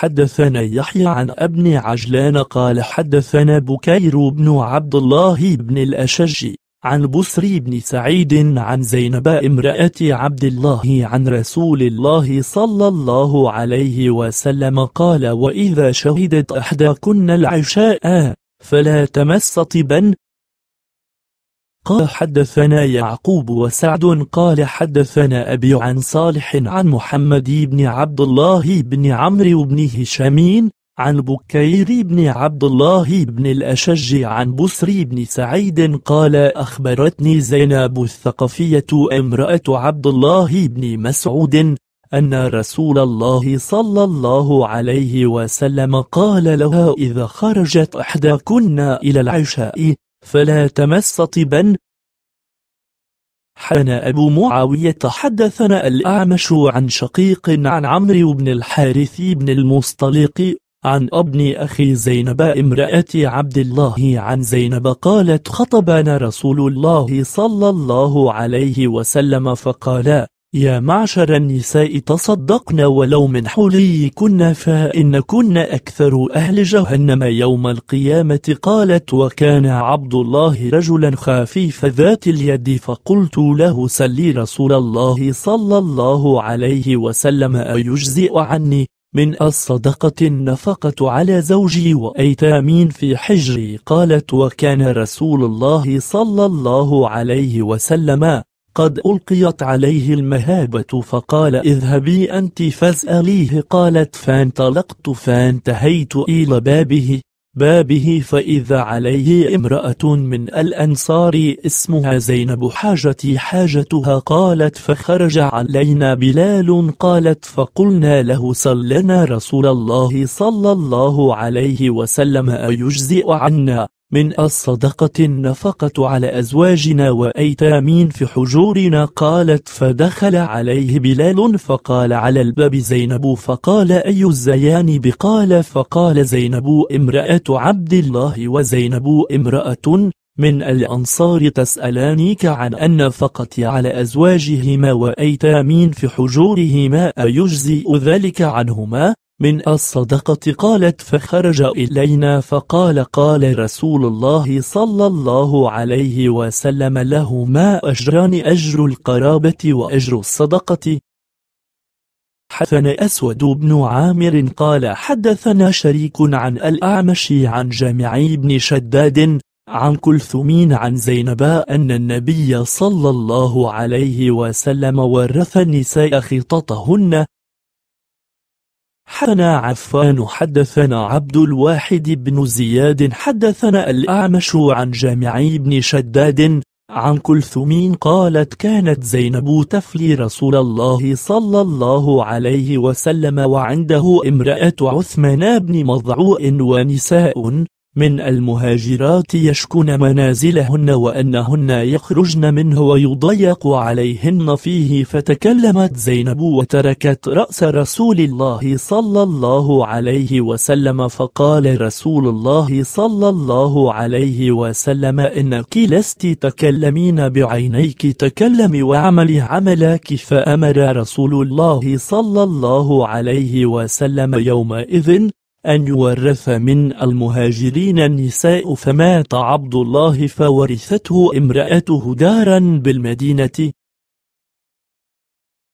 حدثنا يحيى عن ابن عجلان قال حدثنا بكير بن عبد الله بن الأشج عن بصري بن سعيد عن زينب امرأة عبد الله عن رسول الله صلى الله عليه وسلم قال وإذا شهدت كن العشاء فلا تمس طبا قال حدثنا يعقوب وسعد قال حدثنا أبي عن صالح عن محمد بن عبد الله بن عمرو بن هشام عن بكير بن عبد الله بن الأشج عن بصري بن سعيد قال أخبرتني زينب الثقفية امرأة عبد الله بن مسعود أن رسول الله صلى الله عليه وسلم قال لها إذا خرجت إحداكن إلى العشاء فلا تمس طبا حدثنا أبو معاوية حدثنا الأعمش عن شقيق عن عمرو بن الحارث بن المصطلق عن ابن أخي زينب امرأة عبد الله عن زينب قالت خطبنا رسول الله صلى الله عليه وسلم فقال يا معشر النساء تصدقن ولو من فإن فإنكن أكثر أهل جهنم يوم القيامة قالت وكان عبد الله رجلا خفيف ذات اليد فقلت له سلي رسول الله صلى الله عليه وسلم أيجزئ عني من الصدقة النفقة على زوجي وأيتامين في حجري قالت وكان رسول الله صلى الله عليه وسلم قد ألقيت عليه المهابة فقال اذهبي أنت فاسأليه قالت فانطلقت فانتهيت إلى بابه بابه فإذا عليه امرأة من الأنصار اسمها زينب حاجتي حاجتها قالت فخرج علينا بلال قالت فقلنا له صلنا رسول الله صلى الله عليه وسلم أيجزئ عنا من الصدقة النفقة على أزواجنا وأيتامين في حجورنا قالت فدخل عليه بلال فقال على الباب زينب فقال أي الزيان بقال فقال زينب امرأة عبد الله وزينب امرأة من الأنصار تسألانيك عن النفقة على أزواجهما وأيتامين في حجورهما أيجزئ ذلك عنهما من الصدقة قالت فخرج إلينا فقال قال رسول الله صلى الله عليه وسلم له ما أجران أجر القرابة وأجر الصدقة حدثنا أسود بن عامر قال حدثنا شريك عن الأعمش عن جامعي بن شداد عن كلثمين عن زينب أن النبي صلى الله عليه وسلم ورث النساء خططهن حدثنا عفان حدثنا عبد الواحد بن زياد حدثنا الأعمش عن جامع بن شداد عن كلثوم قالت كانت زينب تفلي رسول الله صلى الله عليه وسلم وعنده امرأة عثمان بن مضعوء ونساء من المهاجرات يشكون منازلهن وأنهن يخرجن منه ويضيق عليهن فيه فتكلمت زينب وتركت رأس رسول الله صلى الله عليه وسلم فقال رسول الله صلى الله عليه وسلم إنك لست تكلمين بعينيك تكلمي وعملي عملك فأمر رسول الله صلى الله عليه وسلم يومئذ أن يورث من المهاجرين النساء فمات عبد الله فورثته امرأته دارا بالمدينة